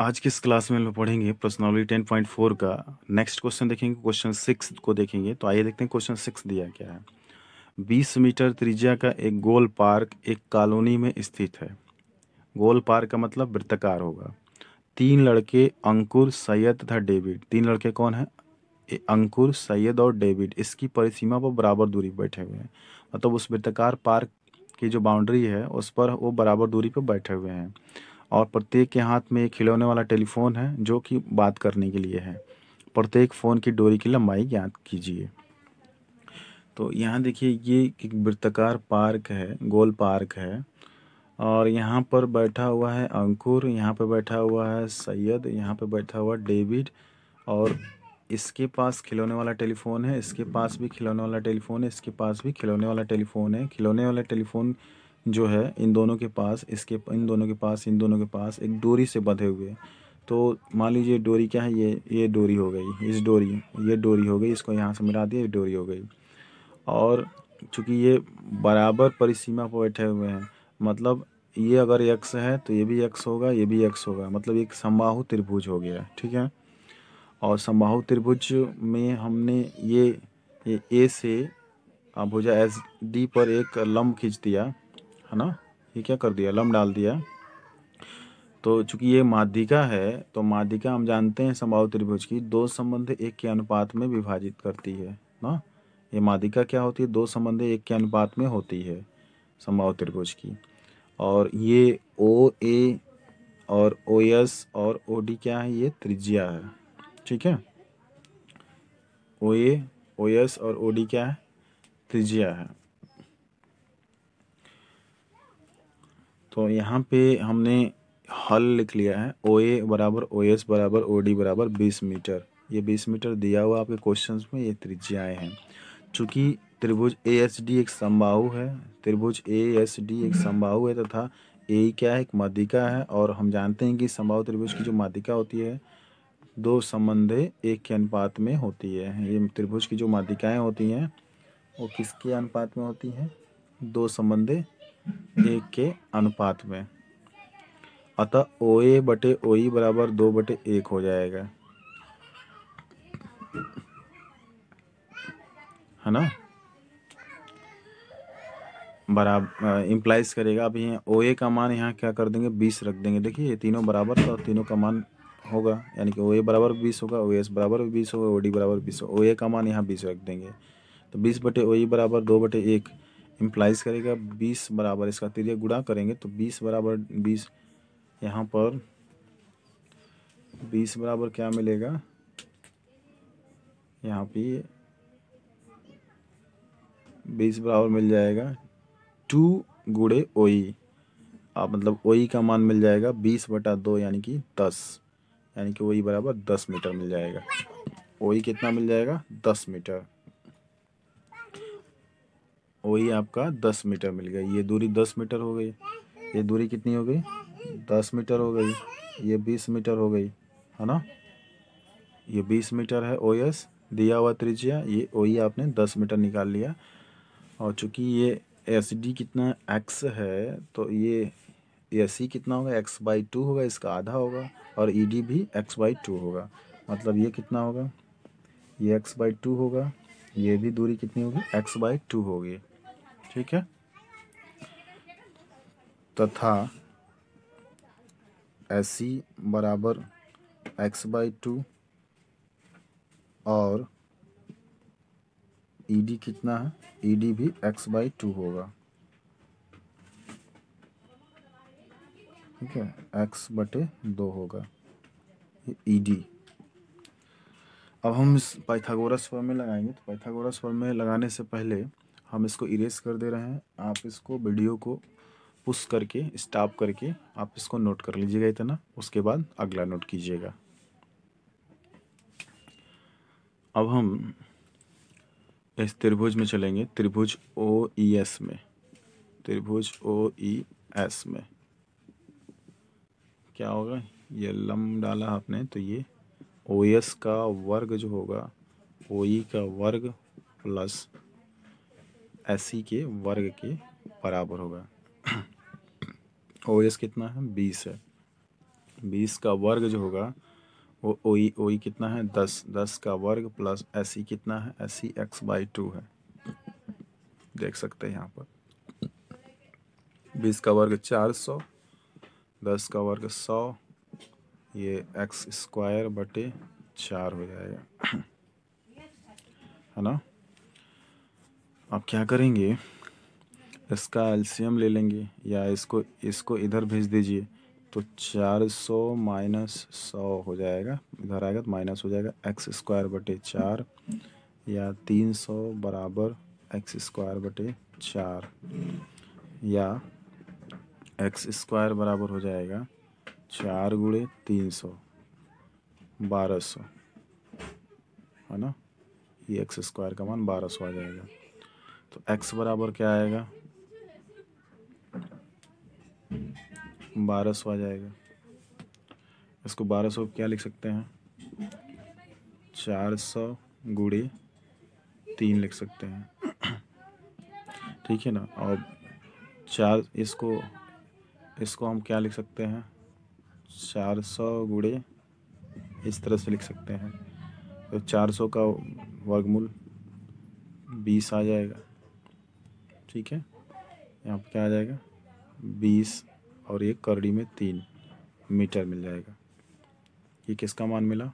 आज की इस क्लास में हम पढ़ेंगे पर्सनालिटी टेन पॉइंट फोर का नेक्स्ट क्वेश्चन देखेंगे क्वेश्चन सिक्स को देखेंगे तो आइए देखते हैं क्वेश्चन सिक्स दिया क्या है बीस मीटर त्रिज्या का एक गोल पार्क एक कॉलोनी में स्थित है गोल पार्क का मतलब वृत्तकार होगा तीन लड़के अंकुर सैयद तथा डेविड तीन लड़के कौन हैं अंकुर सैयद और डेविड इसकी परिसीमा पर बराबर दूरी पर बैठे हुए हैं मतलब उस वृत्तकार पार्क की जो बाउंड्री है उस पर वो बराबर दूरी पर बैठे हुए हैं और प्रत्येक के हाथ में एक खिलौने वाला टेलीफोन है जो कि बात करने के लिए है प्रत्येक फ़ोन की डोरी की लंबाई ज्ञात कीजिए तो यहाँ देखिए ये एक वृत्तकार पार्क है गोल पार्क है और यहाँ पर बैठा हुआ है अंकुर यहाँ पर बैठा हुआ है सैयद यहाँ पर बैठा हुआ डेविड और इसके पास खिलौने वाला टेलीफोन है इसके पास भी खिलौने वाला टेलीफोन है इसके पास भी खिलौने वाला टेलीफोन है खिलौने वाला टेलीफोन जो है इन दोनों के पास इसके इन दोनों के पास इन दोनों के पास एक डोरी से बंधे हुए तो मान लीजिए डोरी क्या है ये ये डोरी हो गई इस डोरी ये डोरी हो गई इसको यहाँ से मिला दिया ये डोरी हो गई और चूँकि ये बराबर परिसीमा पर बैठे हुए हैं मतलब ये अगर यक्स है तो ये भी यक्स होगा ये भी यक्स होगा मतलब एक समबाहु त्रिभुज हो गया ठीक है और समबाहु त्रिभुज में हमने ये ए से भुजा एस डी पर एक लम्ब खींच दिया है ना ये क्या कर दिया लम डाल दिया तो चूंकि ये माध्यिका है तो माध्यिका हम जानते हैं संभाव त्रिभुज की दो संबंध एक के अनुपात में विभाजित करती है ना ये माध्यिका क्या होती है दो संबंध एक के अनुपात में होती है संभाव त्रिभुज की और ये ओ ए और ओ एस और ओ डी क्या है ये त्रिज्या है ठीक है ओ ए ओ एस और ओ डी क्या है त्रिज्या है तो यहाँ पे हमने हल लिख लिया है ओ ए बराबर ओ एस बराबर ओ डी बराबर बीस मीटर ये बीस मीटर दिया हुआ आपके क्वेश्चन में ये त्रिज्याएं हैं चूँकि त्रिभुज ए एस डी एक संभाव है त्रिभुज ए एस डी एक संभाव है तथा ए क्या है एक माध्यिका है और हम जानते हैं कि संभाव त्रिभुज की जो माध्यिका होती है दो संबंधे एक के अनुपात में होती है ये त्रिभुज की जो माध्यिकाएँ होती हैं वो किसके अनुपात में होती हैं दो संबंधे एक के अनुपात में अतः ओ ए बटे ओ ई बराबर दो बटे एक हो जाएगा है ना बराबर इम्प्लाइज करेगा अब ओ ए का मान यहाँ क्या कर देंगे बीस रख देंगे देखिए ये तीनों बराबर था तीनों का मान होगा यानी कि ओ ए बराबर बीस होगा ओ एस बराबर बीस होगा ओ डी बराबर बीस होगा ओ ए का मान यहाँ बीस रख देंगे तो बीस बटे ओ ई बराबर दो बटे एक इम्प्लाइज करेगा बीस बराबर इसका तिर गुड़ा करेंगे तो बीस बराबर बीस यहाँ पर बीस बराबर क्या मिलेगा यहाँ पे बीस बराबर मिल जाएगा टू गुड़े ओई आप मतलब ओई का मान मिल जाएगा बीस बटा दो यानी कि दस यानी कि ओई बराबर दस मीटर मिल जाएगा ओई कितना मिल जाएगा दस मीटर वही आपका दस मीटर मिल गया ये दूरी दस मीटर हो गई ये दूरी कितनी हो गई दस मीटर हो गई ये बीस मीटर हो गई है ना ये बीस मीटर है ओ एस दिया हुआ त्रिज्या ये वही आपने दस मीटर निकाल लिया और चूँकि ये एस डी कितना एक्स है तो ये ए सी e कितना होगा एक्स बाई टू होगा इसका आधा होगा और ई e डी भी एक्स बाई टू होगा मतलब ये कितना होगा ये एक्स बाई टू होगा ये भी दूरी कितनी होगी एक्स बाई टू होगी ठीक है तथा एस सी e बराबर एक्स बाई टू और ई e डी कितना है ई e डी भी एक्स बाई टू होगा ठीक है एक्स बटे दो होगा ई डी अब हम इस पाइथागोरस फॉर्म में लगाएंगे तो पाइथागोरस फॉर्म में लगाने से पहले हम इसको इरेज कर दे रहे हैं आप इसको वीडियो को पुश करके स्टॉप करके आप इसको नोट कर लीजिएगा इतना उसके बाद अगला नोट कीजिएगा अब हम इस त्रिभुज में चलेंगे त्रिभुज ओ ई एस में त्रिभुज ओ ई एस में क्या होगा ये लम डाला आपने तो ये ओ एस e का वर्ग जो होगा ओ ई e का वर्ग प्लस अस्सी के वर्ग के बराबर होगा ओ एस कितना है बीस है बीस का वर्ग जो होगा वो ओ ओ कितना है दस दस का वर्ग प्लस अस्सी कितना है अस्सी एक्स बाई टू है देख सकते हैं यहाँ पर बीस का वर्ग चार सौ दस का वर्ग सौ ये एक्स स्क्वायर बटे चार हो जाएगा है ना अब क्या करेंगे इसका एल्सीयम ले लेंगे या इसको इसको इधर भेज दीजिए तो चार सौ माइनस सौ हो जाएगा इधर आएगा तो माइनस हो जाएगा एक्स स्क्वायर बटे चार या तीन सौ बराबर एक्स स्क्वायर बटे चार या एक्स स्क्वायर बराबर हो जाएगा चार गुड़े तीन सौ बारह सौ है ना ये एक्स स्क्वायर का मान बारह सौ आ जाएगा तो x बराबर क्या आएगा बारह सौ आ जाएगा इसको बारह सौ क्या लिख सकते हैं चार सौ गुड़े तीन लिख सकते हैं ठीक है ना और चार इसको इसको हम क्या लिख सकते हैं चार सौ गुड़े इस तरह से लिख सकते हैं तो चार सौ का वर्गमूल बीस आ जाएगा ठीक है यहाँ पर क्या आ जाएगा बीस और ये करड़ी में तीन मीटर मिल जाएगा ये किसका मान मिला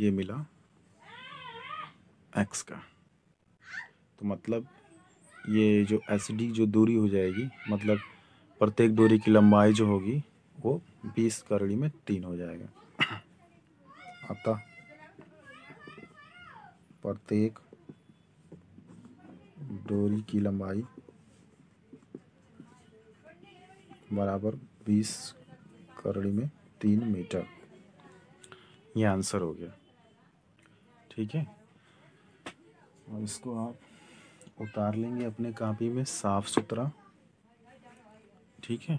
ये मिला एक्स का तो मतलब ये जो एस डी जो दूरी हो जाएगी मतलब प्रत्येक दूरी की लंबाई जो होगी वो बीस करड़ी में तीन हो जाएगा अतः प्रत्येक डोरी की लंबाई बराबर 20 करड़ी में तीन मीटर ये आंसर हो गया ठीक है और इसको आप उतार लेंगे अपने कापी में साफ़ सुथरा ठीक है